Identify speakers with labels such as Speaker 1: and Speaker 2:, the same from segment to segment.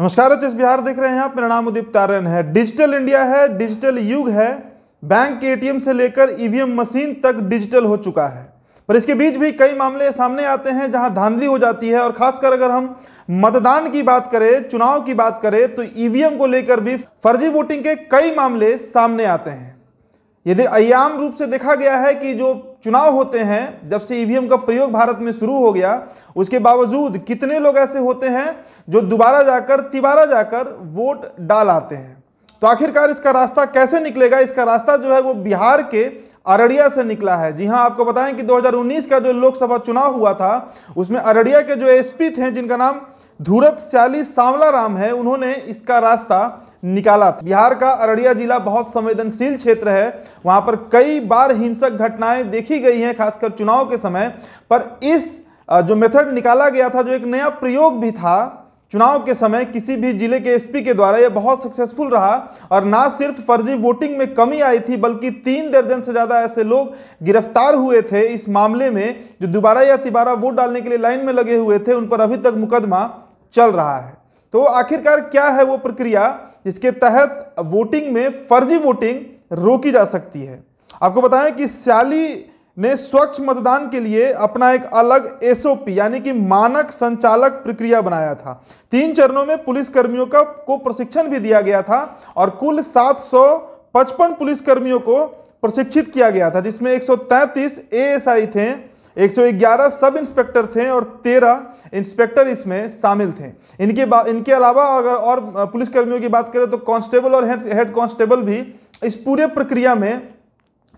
Speaker 1: नमस्कार एच बिहार देख रहे हैं आप मेरा नाम उदीप तारन है डिजिटल इंडिया है डिजिटल युग है बैंक के एटीएम से लेकर ईवीएम मशीन तक डिजिटल हो चुका है पर इसके बीच भी कई मामले सामने आते हैं जहां धांधली हो जाती है और खासकर अगर हम मतदान की बात करें चुनाव की बात करें तो ईवीएम को लेकर भी फर्जी वोटिंग के कई मामले सामने आते हैं यदि अयाम रूप से देखा गया है कि जो चुनाव होते हैं जब से ईवीएम e का प्रयोग भारत में शुरू हो गया उसके बावजूद कितने लोग ऐसे होते हैं जो दोबारा जाकर तिबारा जाकर वोट डाल आते हैं तो आखिरकार इसका रास्ता कैसे निकलेगा इसका रास्ता जो है वो बिहार के अररिया से निकला है जी हाँ आपको बताएं कि 2019 का जो लोकसभा चुनाव हुआ था उसमें अररिया के जो एसपी थे जिनका नाम चालीस सांवला राम है उन्होंने इसका रास्ता निकाला था बिहार का अररिया जिला बहुत संवेदनशील क्षेत्र है वहां पर कई बार हिंसक घटनाएं देखी गई हैं खासकर चुनाव के समय पर इस जो मेथड निकाला गया था जो एक नया प्रयोग भी था चुनाव के समय किसी भी जिले के एसपी के द्वारा यह बहुत सक्सेसफुल रहा और ना सिर्फ फर्जी वोटिंग में कमी आई थी बल्कि तीन दर्जन से ज़्यादा ऐसे लोग गिरफ्तार हुए थे इस मामले में जो दोबारा या तिबारा वोट डालने के लिए लाइन में लगे हुए थे उन पर अभी तक मुकदमा चल रहा है तो आखिरकार क्या है वो प्रक्रिया जिसके तहत वोटिंग में फर्जी वोटिंग रोकी जा सकती है आपको बताएं कि स्याली ने स्वच्छ मतदान के लिए अपना एक अलग एसओपी यानी कि मानक संचालक प्रक्रिया बनाया था तीन चरणों में पुलिसकर्मियों का को प्रशिक्षण भी दिया गया था और कुल 755 पुलिसकर्मियों को प्रशिक्षित किया गया था जिसमें 133 एएसआई थे 111 सब इंस्पेक्टर थे और 13 इंस्पेक्टर इसमें शामिल थे इनके इनके अलावा अगर और पुलिसकर्मियों की बात करें तो कांस्टेबल और हेड कांस्टेबल भी इस पूरे प्रक्रिया में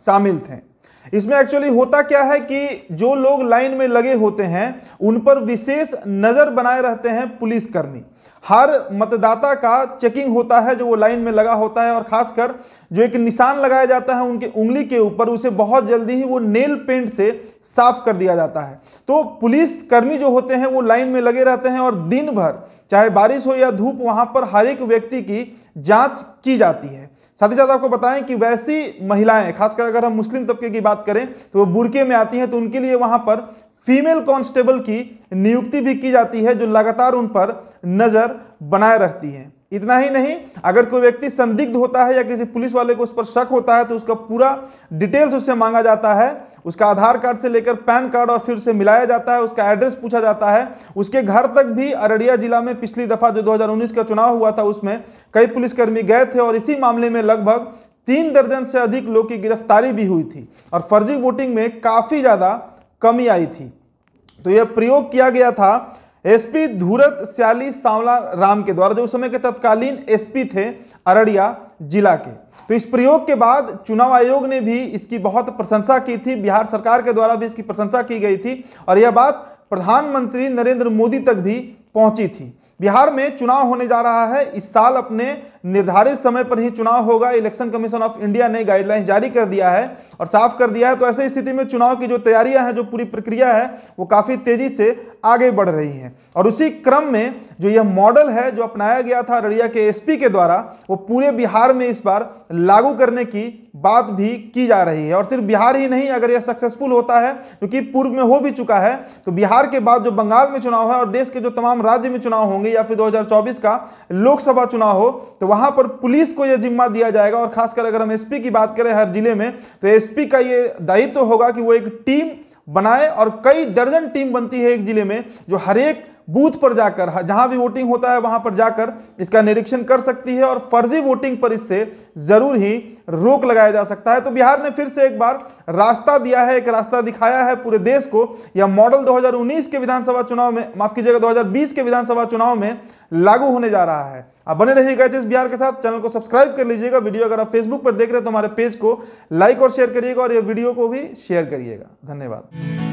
Speaker 1: शामिल थे इसमें एक्चुअली होता क्या है कि जो लोग लाइन में लगे होते हैं उन पर विशेष नज़र बनाए रहते हैं पुलिसकर्मी हर मतदाता का चेकिंग होता है जो वो लाइन में लगा होता है और खासकर जो एक निशान लगाया जाता है उनकी उंगली के ऊपर उसे बहुत जल्दी ही वो नेल पेंट से साफ कर दिया जाता है तो पुलिस कर्मी जो होते हैं वो लाइन में लगे रहते हैं और दिन भर चाहे बारिश हो या धूप वहां पर हर एक व्यक्ति की जाँच की जाती है साथ ही साथ आपको बताएं कि वैसी महिलाएं खासकर अगर हम मुस्लिम तबके की बात करें तो वो बुरके में आती हैं तो उनके लिए वहां पर फीमेल कांस्टेबल की नियुक्ति भी की जाती है जो लगातार उन पर नज़र बनाए रखती है इतना ही नहीं अगर कोई व्यक्ति संदिग्ध होता है या किसी पुलिस वाले को उस पर शक होता है तो उसका पूरा डिटेल्स उससे मांगा जाता है उसका आधार कार्ड से लेकर पैन कार्ड और फिर उसे मिलाया जाता है उसका एड्रेस पूछा जाता है उसके घर तक भी अररिया जिला में पिछली दफ़ा जो 2019 का चुनाव हुआ था उसमें कई पुलिसकर्मी गए थे और इसी मामले में लगभग तीन दर्जन से अधिक लोग की गिरफ्तारी भी हुई थी और फर्जी वोटिंग में काफ़ी ज़्यादा कमी आई थी तो यह प्रयोग किया गया था एसपी धूरत श्याली सांवला राम के द्वारा जो उस समय के तत्कालीन एसपी थे अररिया जिला के तो इस प्रयोग के बाद चुनाव आयोग ने भी इसकी बहुत प्रशंसा की थी बिहार सरकार के द्वारा भी इसकी प्रशंसा की गई थी और यह बात प्रधानमंत्री नरेंद्र मोदी तक भी पहुंची थी बिहार में चुनाव होने जा रहा है इस साल अपने निर्धारित समय पर ही चुनाव होगा इलेक्शन कमीशन ऑफ इंडिया ने गाइडलाइंस जारी कर दिया है और साफ कर दिया है तो ऐसी स्थिति में चुनाव की जो तैयारियां हैं जो पूरी प्रक्रिया है वो काफ़ी तेजी से आगे बढ़ रही हैं और उसी क्रम में जो यह मॉडल है जो अपनाया गया था अररिया के एस के द्वारा वो पूरे बिहार में इस बार लागू करने की बात भी की जा रही है और सिर्फ बिहार ही नहीं अगर यह सक्सेसफुल होता है क्योंकि पूर्व में हो भी चुका है तो बिहार के बाद जो बंगाल में चुनाव है और देश के जो तमाम राज्य में चुनाव होंगे या फिर 2024 का लोकसभा चुनाव हो तो वहां पर पुलिस को यह जिम्मा दिया जाएगा और खासकर अगर हम एस की बात करें हर जिले में तो एस का ये दायित्व तो होगा कि वो एक टीम बनाए और कई दर्जन टीम बनती है एक जिले में जो हर एक बूथ पर जाकर हाँ, जहां भी वोटिंग होता है वहां पर जाकर इसका निरीक्षण कर सकती है और फर्जी वोटिंग पर इससे जरूर ही रोक लगाया जा सकता है तो बिहार ने फिर से एक बार रास्ता दिया है एक रास्ता दिखाया है पूरे देश को यह मॉडल 2019 के विधानसभा चुनाव में माफ कीजिएगा 2020 के विधानसभा चुनाव में लागू होने जा रहा है आप बने रहिएगा जिस बिहार के साथ चैनल को सब्सक्राइब कर लीजिएगा वीडियो अगर आप फेसबुक पर देख रहे हैं तो हमारे पेज को लाइक और शेयर करिएगा और यह वीडियो को भी शेयर करिएगा धन्यवाद